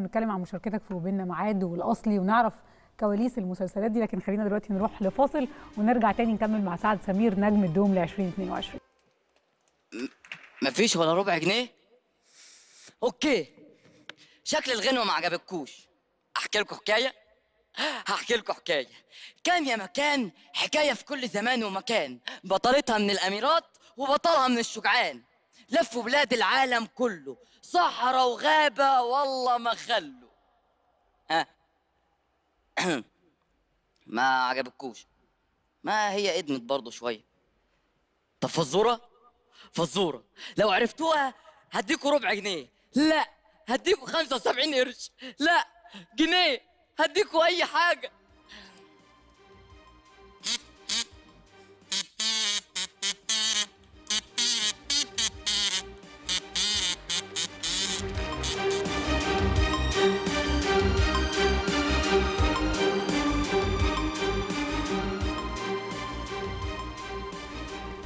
نتكلم عن مشاركتك في وبيننا معاد والاصلي ونعرف كواليس المسلسلات دي لكن خلينا دلوقتي نروح لفاصل ونرجع تاني نكمل مع سعد سمير نجم الدوم ل 2022 مفيش ولا ربع جنيه اوكي شكل الغنوه ما عجبتكوش احكي لكم حكايه هحكي لكم حكايه كان يا مكان حكايه في كل زمان ومكان بطلتها من الاميرات وبطلها من الشجعان لفوا بلاد العالم كله صحراء وغابة والله ما خلوا ها ما عجبتكوش ما هي ادمت برضه شوية طب فزورة فزورة لو عرفتوها هديكوا ربع جنيه لا هديكوا 75 قرش لا جنيه هديكوا اي حاجه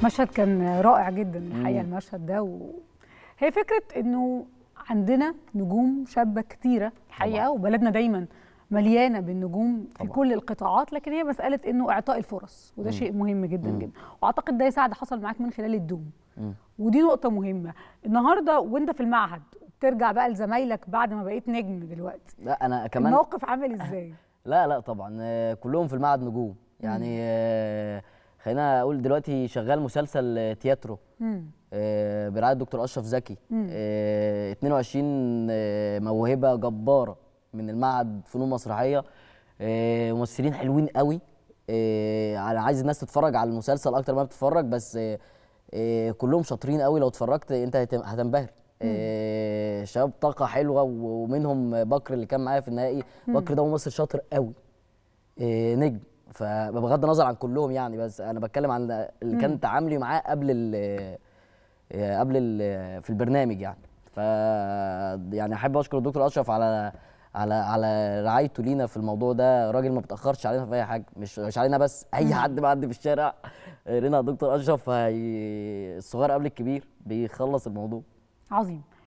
مشهد كان رائع جدا الحقيقه المشهد ده و... هي فكره انه عندنا نجوم شابه كتيره الحقيقه وبلدنا دايما مليانه بالنجوم في طبعا. كل القطاعات لكن هي مساله انه اعطاء الفرص وده شيء مهم جدا مم. جدا واعتقد ده يساعد حصل معاك من خلال الدوم مم. ودي نقطه مهمه النهارده وانت في المعهد ترجع بقى لزمايلك بعد ما بقيت نجم دلوقتي لا انا كمان الموقف عامل ازاي لا لا طبعا آه، كلهم في المعهد نجوم يعني آه، خلينا اقول دلوقتي شغال مسلسل تياترو آه برعايه الدكتور اشرف زكي آه 22 آه موهبه جباره من المعهد فنون مسرحيه آه ممثلين حلوين قوي آه عايز الناس تتفرج على المسلسل اكتر ما بتتفرج بس آه آه كلهم شاطرين قوي لو اتفرجت انت هتنبهر آه شباب طاقه حلوه ومنهم بكر اللي كان معايا في النهائي بكر ده ممثل شاطر قوي آه نجم فبغض النظر عن كلهم يعني بس انا بتكلم عن اللي كان تعاملي معاه قبل ال قبل الـ في البرنامج يعني ف يعني احب اشكر الدكتور اشرف على على على رعايته لينا في الموضوع ده راجل ما بتاخرش علينا في اي حاجه مش مش علينا بس اي حد معدي في الشارع رنا دكتور اشرف الصغير قبل الكبير بيخلص الموضوع عظيم